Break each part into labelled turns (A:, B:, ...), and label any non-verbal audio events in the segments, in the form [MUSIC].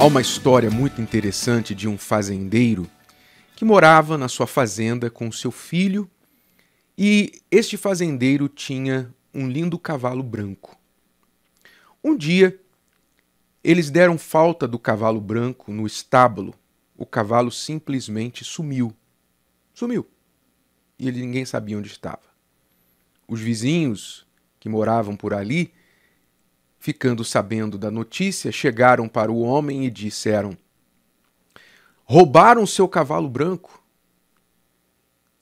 A: Há uma história muito interessante de um fazendeiro que morava na sua fazenda com seu filho e este fazendeiro tinha um lindo cavalo branco. Um dia, eles deram falta do cavalo branco no estábulo. O cavalo simplesmente sumiu. Sumiu. E ele, ninguém sabia onde estava. Os vizinhos que moravam por ali ficando sabendo da notícia, chegaram para o homem e disseram: Roubaram seu cavalo branco.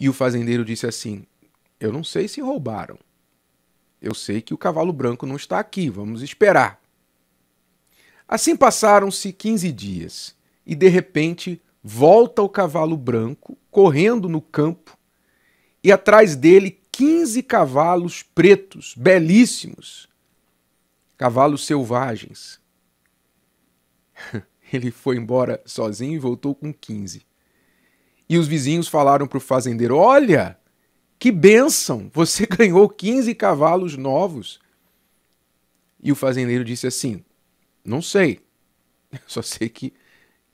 A: E o fazendeiro disse assim: Eu não sei se roubaram. Eu sei que o cavalo branco não está aqui, vamos esperar. Assim passaram-se 15 dias e de repente volta o cavalo branco correndo no campo e atrás dele 15 cavalos pretos, belíssimos, cavalos selvagens. [LAUGHS] Ele foi embora sozinho e voltou com 15. E os vizinhos falaram para o fazendeiro: Olha, que bênção! Você [LAUGHS] ganhou 15 cavalos novos. E o fazendeiro disse assim: Não sei, [LAUGHS] só sei que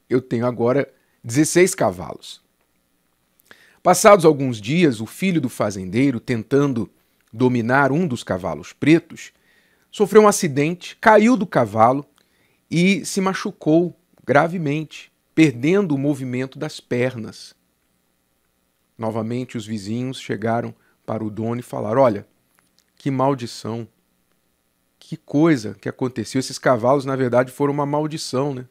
A: eu tenho agora 16 cavalos. Passados alguns dias, o filho do fazendeiro, tentando dominar um dos cavalos pretos, sofreu um acidente, caiu do cavalo e se machucou gravemente, perdendo o movimento das pernas. Novamente os vizinhos chegaram para o dono e falaram: Olha, que maldição, que coisa que aconteceu. Esses cavalos, na verdade, foram uma maldição, né?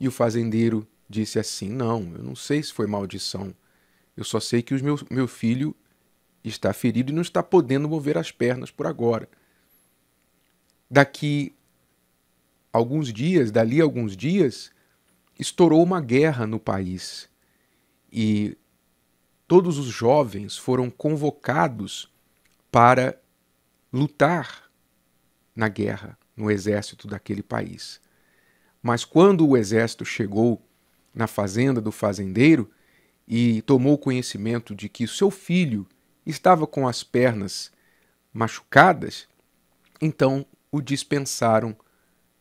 A: E o fazendeiro disse assim: Não, eu não sei se foi maldição. Eu só sei que o meu, meu filho está ferido e não está podendo mover as pernas por agora daqui alguns dias, dali alguns dias, estourou uma guerra no país e todos os jovens foram convocados para lutar na guerra, no exército daquele país. Mas quando o exército chegou na fazenda do fazendeiro e tomou conhecimento de que seu filho estava com as pernas machucadas, então o dispensaram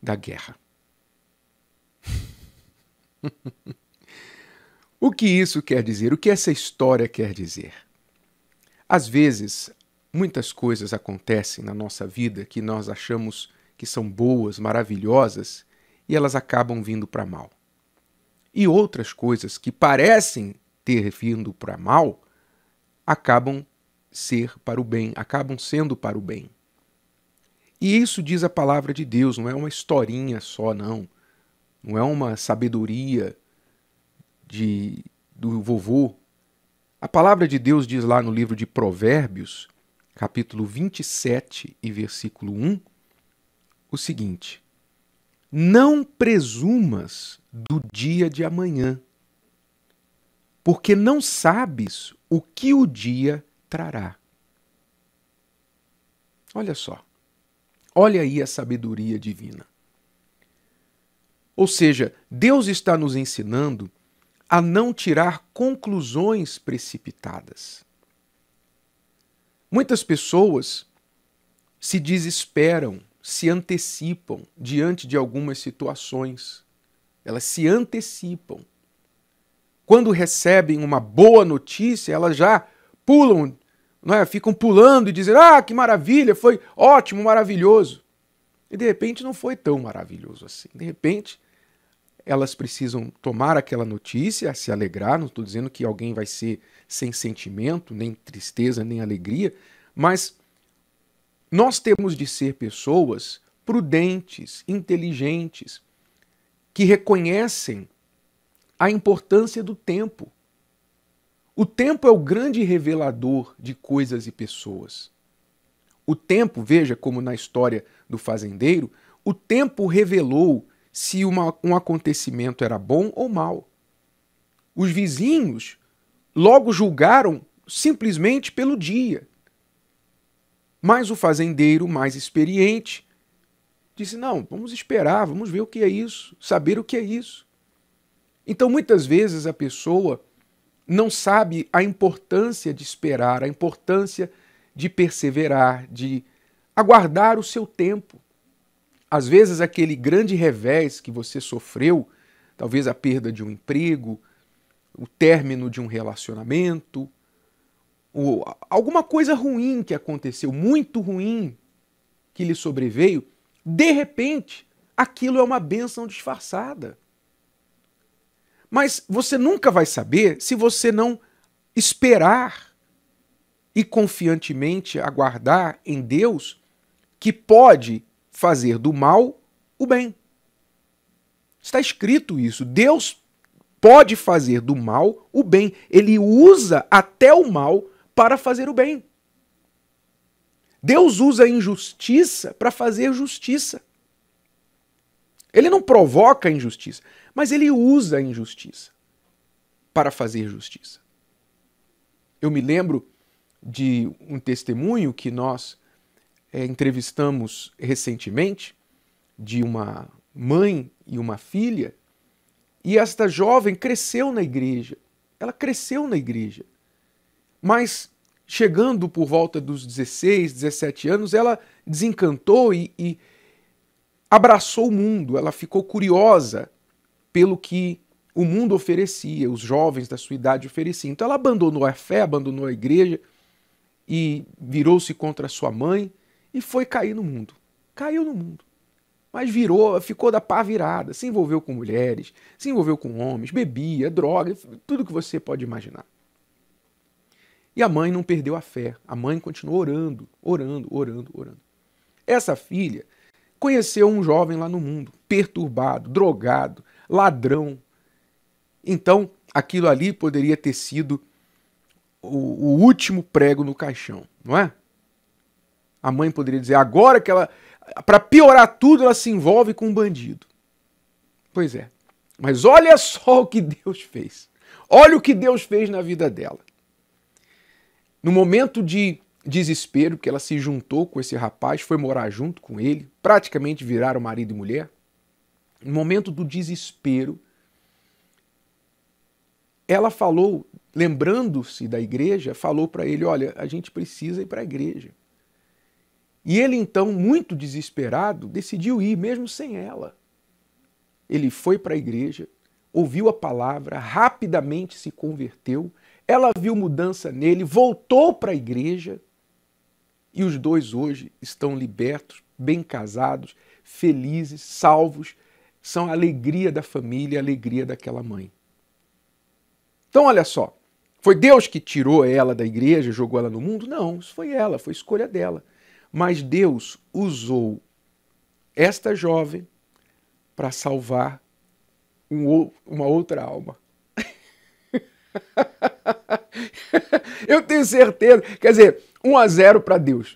A: da guerra. [LAUGHS] o que isso quer dizer? O que essa história quer dizer? Às vezes, muitas coisas acontecem na nossa vida que nós achamos que são boas, maravilhosas, e elas acabam vindo para mal. E outras coisas que parecem ter vindo para mal acabam ser para o bem, acabam sendo para o bem. E isso diz a palavra de Deus, não é uma historinha só, não. Não é uma sabedoria de, do vovô. A palavra de Deus diz lá no livro de Provérbios, capítulo 27 e versículo 1, o seguinte: Não presumas do dia de amanhã, porque não sabes o que o dia trará. Olha só. Olha aí a sabedoria divina. Ou seja, Deus está nos ensinando a não tirar conclusões precipitadas. Muitas pessoas se desesperam, se antecipam diante de algumas situações. Elas se antecipam. Quando recebem uma boa notícia, elas já pulam não é? ficam pulando e dizendo: ah, que maravilha, foi ótimo, maravilhoso. E de repente não foi tão maravilhoso assim. De repente elas precisam tomar aquela notícia, se alegrar. Não estou dizendo que alguém vai ser sem sentimento, nem tristeza, nem alegria, mas nós temos de ser pessoas prudentes, inteligentes, que reconhecem a importância do tempo o tempo é o grande revelador de coisas e pessoas. O tempo, veja como na história do fazendeiro, o tempo revelou se uma, um acontecimento era bom ou mal. Os vizinhos logo julgaram simplesmente pelo dia. Mas o fazendeiro mais experiente disse: não, vamos esperar, vamos ver o que é isso, saber o que é isso. Então muitas vezes a pessoa não sabe a importância de esperar, a importância de perseverar, de aguardar o seu tempo. Às vezes, aquele grande revés que você sofreu, talvez a perda de um emprego, o término de um relacionamento, alguma coisa ruim que aconteceu, muito ruim, que lhe sobreveio, de repente, aquilo é uma bênção disfarçada. Mas você nunca vai saber se você não esperar e confiantemente aguardar em Deus que pode fazer do mal o bem. Está escrito isso. Deus pode fazer do mal o bem. Ele usa até o mal para fazer o bem. Deus usa a injustiça para fazer justiça. Ele não provoca a injustiça. Mas ele usa a injustiça para fazer justiça. Eu me lembro de um testemunho que nós é, entrevistamos recentemente de uma mãe e uma filha, e esta jovem cresceu na igreja. Ela cresceu na igreja. Mas chegando por volta dos 16, 17 anos, ela desencantou e, e abraçou o mundo, ela ficou curiosa pelo que o mundo oferecia, os jovens da sua idade ofereciam. Então ela abandonou a fé, abandonou a igreja e virou-se contra a sua mãe e foi cair no mundo. Caiu no mundo. Mas virou, ficou da pá virada, se envolveu com mulheres, se envolveu com homens, bebia, droga, tudo que você pode imaginar. E a mãe não perdeu a fé. A mãe continuou orando, orando, orando, orando. Essa filha conheceu um jovem lá no mundo, perturbado, drogado, ladrão. Então, aquilo ali poderia ter sido o, o último prego no caixão, não é? A mãe poderia dizer agora que ela, para piorar tudo, ela se envolve com um bandido. Pois é. Mas olha só o que Deus fez. Olha o que Deus fez na vida dela. No momento de desespero, que ela se juntou com esse rapaz, foi morar junto com ele, praticamente viraram marido e mulher no momento do desespero, ela falou, lembrando-se da igreja, falou para ele: Olha, a gente precisa ir para a igreja. E ele, então, muito desesperado, decidiu ir, mesmo sem ela. Ele foi para a igreja, ouviu a palavra, rapidamente se converteu, ela viu mudança nele, voltou para a igreja e os dois hoje estão libertos, bem casados, felizes, salvos, são a alegria da família, a alegria daquela mãe. Então, olha só. Foi Deus que tirou ela da igreja, jogou ela no mundo? Não, isso foi ela, foi escolha dela. Mas Deus usou esta jovem para salvar um, uma outra alma. [LAUGHS] Eu tenho certeza. Quer dizer, 1 a 0 para Deus.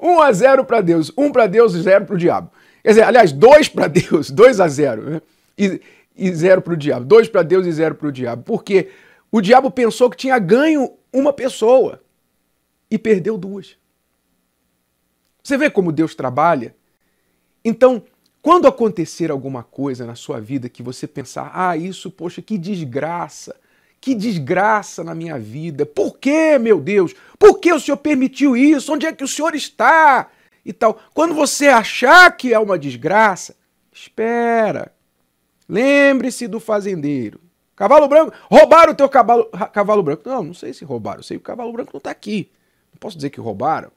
A: 1 [LAUGHS] a 0 para Deus. 1 para Deus e 0 para o diabo. Quer dizer, aliás, dois para Deus, [LAUGHS] dois a zero Né? E, e zero para o diabo. Dois para Deus e zero para o diabo. Porque o diabo pensou que tinha ganho uma pessoa e perdeu duas. Você vê como Deus trabalha? Então, quando acontecer alguma coisa na sua vida que você pensar, ah, isso, poxa, que desgraça, que desgraça na minha vida, por que, meu Deus? Por que o Senhor permitiu isso? Onde é que o Senhor está? e tal. Quando você achar que é uma desgraça, espera. Lembre-se do fazendeiro. Cavalo branco, roubaram o teu cavalo, cavalo branco. Não, não sei se roubaram, sei que o cavalo branco não está aqui. Não posso dizer que roubaram.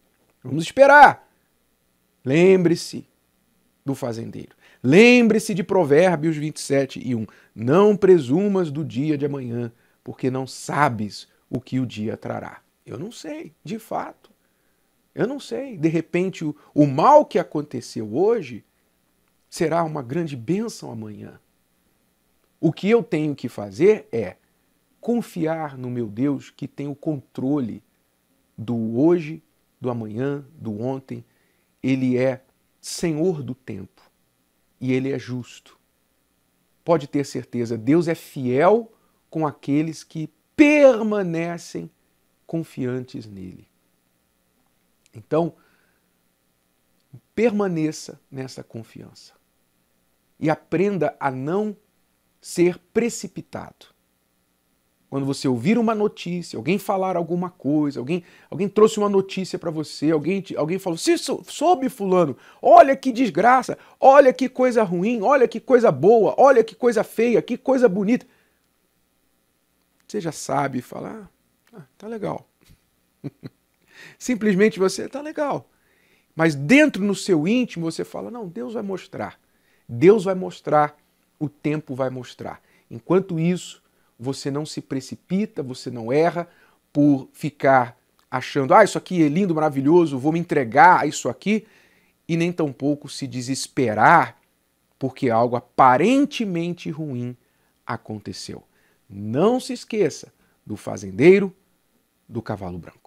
A: Vamos esperar. Lembre-se do fazendeiro. Lembre-se de Provérbios 27 e 1. Não presumas do dia de amanhã, porque não sabes o que o dia trará. Eu não sei, de fato. Eu não sei. De repente, o, o mal que aconteceu hoje será uma grande bênção amanhã. O que eu tenho que fazer é confiar no meu Deus que tem o controle do hoje, do amanhã, do ontem. Ele é senhor do tempo e ele é justo. Pode ter certeza, Deus é fiel com aqueles que permanecem confiantes nele. Então, permaneça nessa confiança e aprenda a não ser precipitado. Quando você ouvir uma notícia, alguém falar alguma coisa, alguém, alguém trouxe uma notícia para você, alguém, alguém falou: Se soube, Fulano, olha que desgraça, olha que coisa ruim, olha que coisa boa, olha que coisa feia, que coisa bonita. Você já sabe falar: ah, tá legal. [LAUGHS] Simplesmente você está legal. Mas dentro no seu íntimo você fala: não, Deus vai mostrar. Deus vai mostrar, o tempo vai mostrar. Enquanto isso, você não se precipita, você não erra por ficar achando: ah, isso aqui é lindo, maravilhoso, vou me entregar a isso aqui. E nem tampouco se desesperar porque algo aparentemente ruim aconteceu. Não se esqueça do fazendeiro do cavalo branco.